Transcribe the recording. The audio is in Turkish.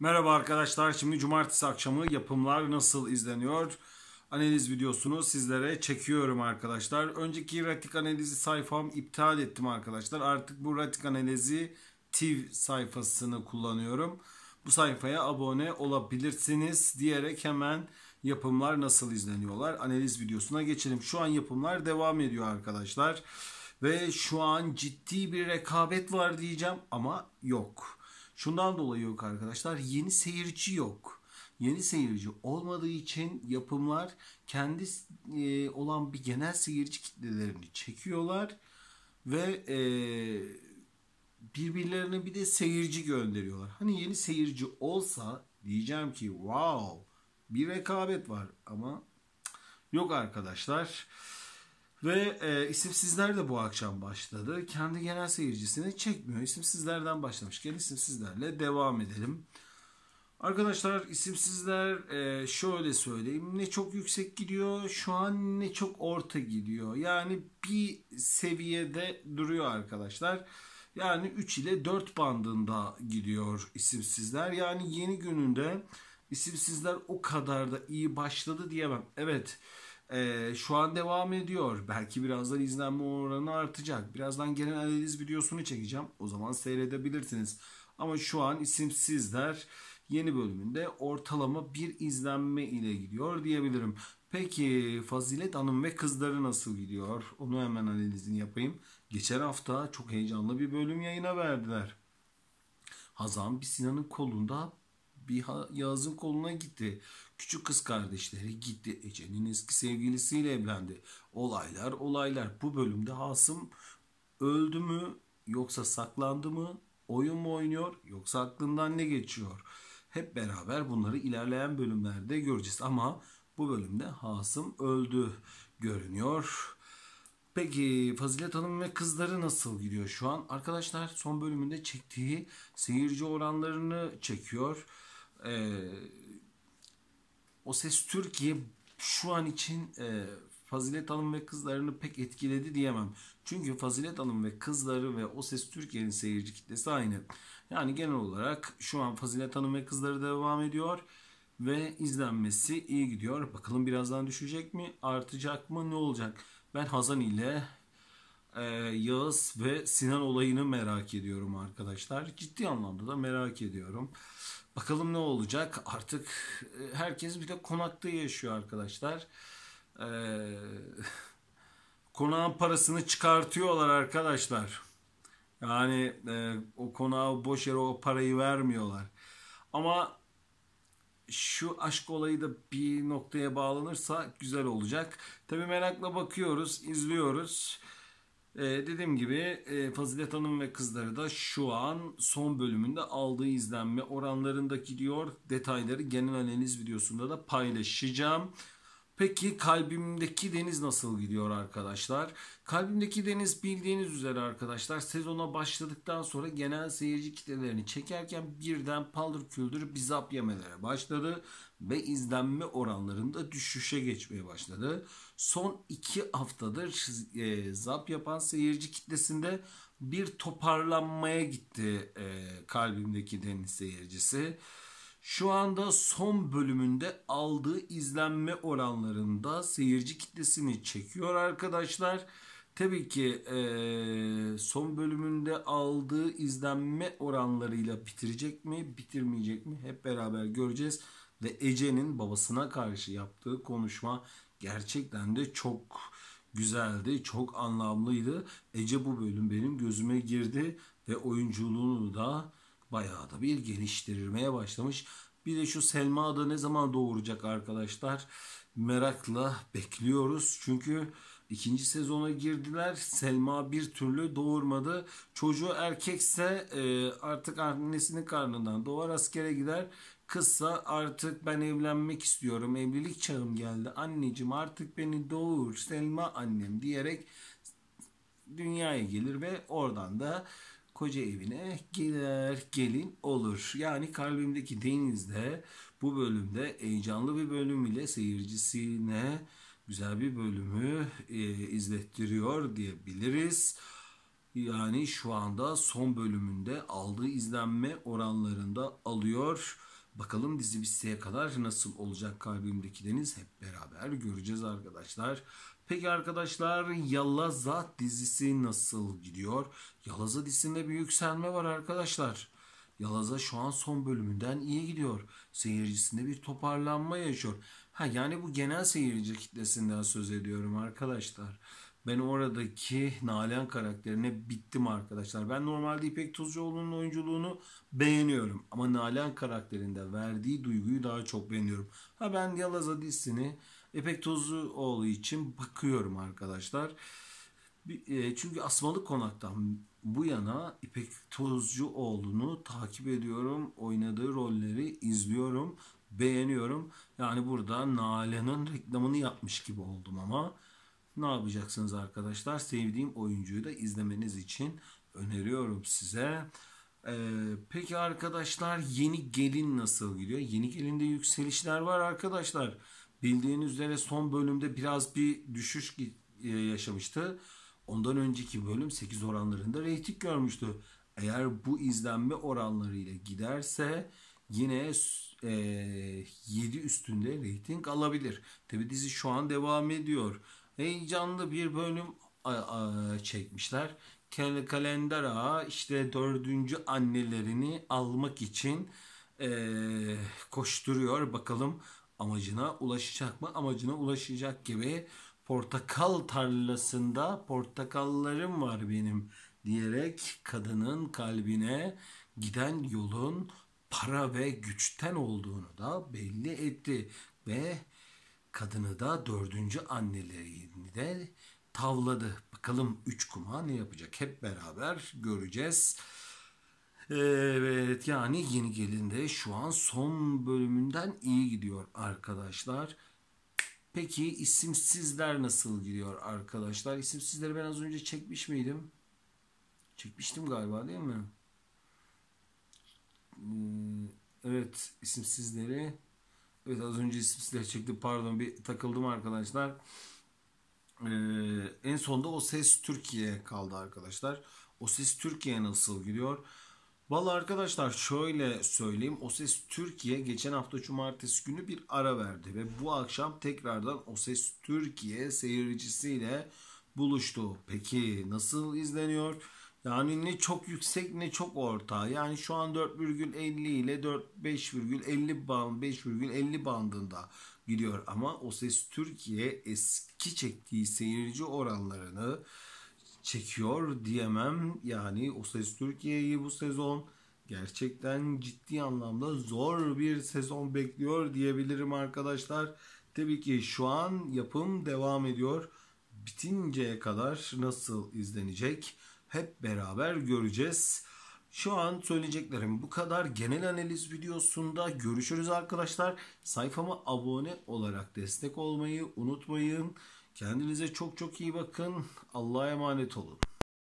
Merhaba arkadaşlar. Şimdi cumartesi akşamı yapımlar nasıl izleniyor? Analiz videosunu sizlere çekiyorum arkadaşlar. Önceki ratik analizi sayfam iptal ettim arkadaşlar. Artık bu ratik analizi TIV sayfasını kullanıyorum. Bu sayfaya abone olabilirsiniz diyerek hemen yapımlar nasıl izleniyorlar analiz videosuna geçelim. Şu an yapımlar devam ediyor arkadaşlar. Ve şu an ciddi bir rekabet var diyeceğim ama yok Şundan dolayı yok arkadaşlar. Yeni seyirci yok. Yeni seyirci olmadığı için yapımlar kendi e, olan bir genel seyirci kitlelerini çekiyorlar ve e, birbirlerine bir de seyirci gönderiyorlar. Hani yeni seyirci olsa diyeceğim ki wow bir rekabet var ama yok arkadaşlar. Ve e, isimsizler de bu akşam başladı. Kendi genel seyircisini çekmiyor. İsimsizlerden başlamışken isimsizlerle devam edelim. Arkadaşlar isimsizler e, şöyle söyleyeyim. Ne çok yüksek gidiyor şu an ne çok orta gidiyor. Yani bir seviyede duruyor arkadaşlar. Yani 3 ile 4 bandında gidiyor isimsizler. Yani yeni gününde isimsizler o kadar da iyi başladı diyemem. Evet ee, şu an devam ediyor. Belki birazdan izlenme oranı artacak. Birazdan gelen analiz videosunu çekeceğim. O zaman seyredebilirsiniz. Ama şu an isimsizler yeni bölümünde ortalama bir izlenme ile gidiyor diyebilirim. Peki Fazilet Hanım ve kızları nasıl gidiyor? Onu hemen analizini yapayım. Geçen hafta çok heyecanlı bir bölüm yayına verdiler. Hazan bir Sinan'ın kolunda bir yazın koluna gitti. Küçük kız kardeşleri gitti. Ece'nin eski sevgilisiyle evlendi. Olaylar olaylar. Bu bölümde Hasım öldü mü yoksa saklandı mı? Oyun mu oynuyor yoksa aklından ne geçiyor? Hep beraber bunları ilerleyen bölümlerde göreceğiz ama bu bölümde Hasım öldü görünüyor. Peki Fazilet Hanım ve kızları nasıl gidiyor şu an? Arkadaşlar son bölümünde çektiği seyirci oranlarını çekiyor. E, o ses Türkiye şu an için e, Fazilet Hanım ve kızlarını pek etkiledi diyemem. Çünkü Fazilet Hanım ve kızları ve O Ses Türkiye'nin seyirci kitlesi aynı. Yani genel olarak şu an Fazilet Hanım ve kızları devam ediyor ve izlenmesi iyi gidiyor. Bakalım birazdan düşecek mi, artacak mı, ne olacak? Ben Hazan ile e, Yağız ve Sinan olayını merak ediyorum arkadaşlar. Ciddi anlamda da merak ediyorum. Bakalım ne olacak artık e, herkes bir de konakta yaşıyor arkadaşlar. Ee, konağın parasını çıkartıyorlar arkadaşlar. Yani e, o konağı boş yere o parayı vermiyorlar. Ama şu aşk olayı da bir noktaya bağlanırsa güzel olacak. Tabi merakla bakıyoruz, izliyoruz. Ee, dediğim gibi e, Fazilet Hanım ve kızları da şu an son bölümünde aldığı izlenme oranlarında gidiyor. detayları genel analiz videosunda da paylaşacağım. Peki kalbimdeki deniz nasıl gidiyor arkadaşlar? Kalbimdeki deniz bildiğiniz üzere arkadaşlar sezona başladıktan sonra genel seyirci kitlelerini çekerken birden paldır küldür bizap yemelere başladı ve izlenme oranlarında düşüşe geçmeye başladı. Son iki haftadır e, zap yapan seyirci kitlesinde bir toparlanmaya gitti e, kalbimdeki deniz seyircisi. Şu anda son bölümünde aldığı izlenme oranlarında seyirci kitlesini çekiyor arkadaşlar. Tabii ki e, son bölümünde aldığı izlenme oranlarıyla bitirecek mi, bitirmeyecek mi hep beraber göreceğiz. Ve Ece'nin babasına karşı yaptığı konuşma gerçekten de çok güzeldi, çok anlamlıydı. Ece bu bölüm benim gözüme girdi ve oyunculuğunu da bayağı da bir geliştirilmeye başlamış. Bir de şu Selma da ne zaman doğuracak arkadaşlar? Merakla bekliyoruz. Çünkü ikinci sezona girdiler. Selma bir türlü doğurmadı. Çocuğu erkekse e, artık annesinin karnından doğar askere gider. Kızsa artık ben evlenmek istiyorum. Evlilik çağım geldi. Anneciğim artık beni doğur Selma annem diyerek dünyaya gelir ve oradan da koca evine gider gelin olur. Yani kalbimdeki denizde bu bölümde heyecanlı bir bölüm ile seyircisine güzel bir bölümü e, izlettiriyor diyebiliriz. Yani şu anda son bölümünde aldığı izlenme oranlarında alıyor. Bakalım dizi bittiye kadar nasıl olacak kalbimdeki deniz hep beraber göreceğiz arkadaşlar. Peki arkadaşlar Yalaza dizisi nasıl gidiyor? Yalaza dizisinde bir yükselme var arkadaşlar. Yalaza şu an son bölümünden iyi gidiyor. Seyircisinde bir toparlanma yaşıyor. Ha yani bu genel seyirci kitlesinden söz ediyorum arkadaşlar. Ben oradaki Nalan karakterine bittim arkadaşlar. Ben normalde İpek Tuzcuoğlu'nun oyunculuğunu beğeniyorum. Ama Nalan karakterinde verdiği duyguyu daha çok beğeniyorum. Ha ben Yalaza dizisini İpek Tozuoğlu için bakıyorum arkadaşlar. E, çünkü Asmalı Konak'tan bu yana İpek Tozcuoğlu'nu takip ediyorum. Oynadığı rolleri izliyorum, beğeniyorum. Yani burada Nalan'ın reklamını yapmış gibi oldum ama ne yapacaksınız arkadaşlar? Sevdiğim oyuncuyu da izlemeniz için öneriyorum size. Ee, peki arkadaşlar yeni gelin nasıl gidiyor? Yeni gelinde yükselişler var arkadaşlar. Bildiğiniz üzere son bölümde biraz bir düşüş e, yaşamıştı. Ondan önceki bölüm 8 oranlarında reyting görmüştü. Eğer bu izlenme oranlarıyla giderse yine e, 7 üstünde reyting alabilir. Tabi dizi şu an devam ediyor. Heyecanlı bir bölüm çekmişler. Kalender Ağa işte dördüncü annelerini almak için e, koşturuyor. Bakalım amacına ulaşacak mı? Amacına ulaşacak gibi portakal tarlasında portakallarım var benim diyerek kadının kalbine giden yolun para ve güçten olduğunu da belli etti ve kadını da dördüncü annelerini de tavladı. Bakalım üç kuma ne yapacak? Hep beraber göreceğiz. Evet yani yeni gelin de şu an son bölümünden iyi gidiyor arkadaşlar. Peki isimsizler nasıl gidiyor arkadaşlar? İsimsizleri ben az önce çekmiş miydim? Çekmiştim galiba değil mi? Ee, evet isimsizleri. Evet az önce isimsizleri çektim pardon bir takıldım arkadaşlar. Ee, en sonda O Ses Türkiye kaldı arkadaşlar. O Ses Türkiye nasıl gidiyor? Valla arkadaşlar şöyle söyleyeyim. O Ses Türkiye geçen hafta cumartesi günü bir ara verdi ve bu akşam tekrardan O Ses Türkiye seyircisiyle buluştu. Peki nasıl izleniyor? Yani ne çok yüksek ne çok orta. Yani şu an 4,50 ile 4 band 5,50 bandında gidiyor ama O Ses Türkiye eski çektiği seyirci oranlarını çekiyor diyemem. Yani O Ses Türkiye'yi bu sezon gerçekten ciddi anlamda zor bir sezon bekliyor diyebilirim arkadaşlar. Tabii ki şu an yapım devam ediyor. Bitinceye kadar nasıl izlenecek hep beraber göreceğiz. Şu an söyleyeceklerim bu kadar. Genel analiz videosunda görüşürüz arkadaşlar. Sayfama abone olarak destek olmayı unutmayın. Kendinize çok çok iyi bakın. Allah'a emanet olun.